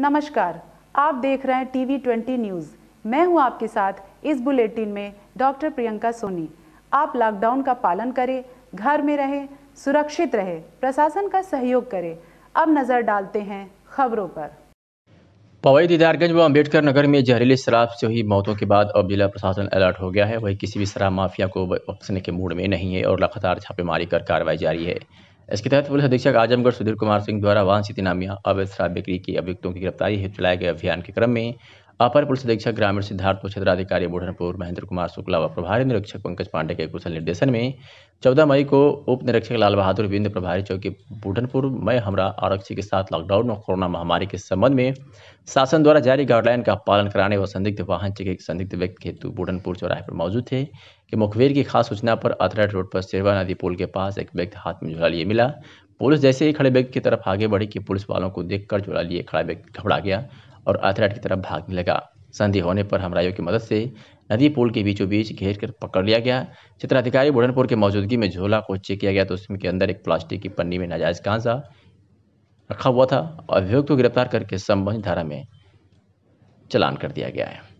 नमस्कार आप देख रहे हैं टीवी 20 न्यूज़ मैं हूं आपके साथ इस बुलेटिन में डॉक्टर प्रियंका सोनी आप लॉकडाउन का पालन करें घर में रहें सुरक्षित रहें प्रशासन का सहयोग करें अब नज़र डालते हैं खबरों पर पवई दीदारगंज व अम्बेडकर नगर में जहरीली शराब से हुई मौतों के बाद अब जिला प्रशासन अलर्ट हो गया है वही किसी भी शराब माफिया को बख्शने के मूड में नहीं है और लगातार छापेमारी कर कार्रवाई जारी है इसके तहत पुलिस अधीक्षक आजमगढ़ सुधीर कुमार सिंह द्वारा वाहन सिटी नामिया अवैध शराब बिक्री के अभियुक्तों की गिरफ्तारी हेतु चलाए गए अभियान के क्रम में अपर पुलिस अधीक्षक ग्रामीण सिद्धार्थपुर क्षेत्राधिकारी बुढ़नपुर महेंद्र कुमार शुक्ला व प्रभारी निरीक्षक पंकज पांडे के कुशल निर्देशन में चौदह मई को उप निरीक्षक लाल बहादुर विंध्य प्रभारी चौकी बुढ़नपुर में हमरा आरक्षी के साथ लॉकडाउन और कोरोना महामारी के संबंध में शासन द्वारा जारी गाइडलाइन का पालन कराने व संदिग्ध वाहन चेक संदिग्ध व्यक्ति हेतु बुढ़नपुर चौराहे पर मौजूद थे कि मुखबिर की खास सूचना पर अथराट रोड पर सेवा नदी पुल के पास एक व्यक्ति हाथ में झूला लिए मिला पुलिस जैसे ही खड़े व्यक्ति की तरफ आगे बढ़ी कि पुलिस वालों को देखकर झोला लिए खड़ा व्यक्ति घबरा गया और आथराट की तरफ भागने लगा संधि होने पर हमराइयों की मदद से नदी पुल के बीचों बीच घेर कर पकड़ लिया गया चित्राधिकारी बुढ़नपुर की मौजूदगी में झोला को चेक किया गया तो उसमें के अंदर एक प्लास्टिक की पन्नी में नाजायज कांसा रखा हुआ था और अभियुक्त को गिरफ्तार करके संबंधित धारा में चलान कर दिया गया है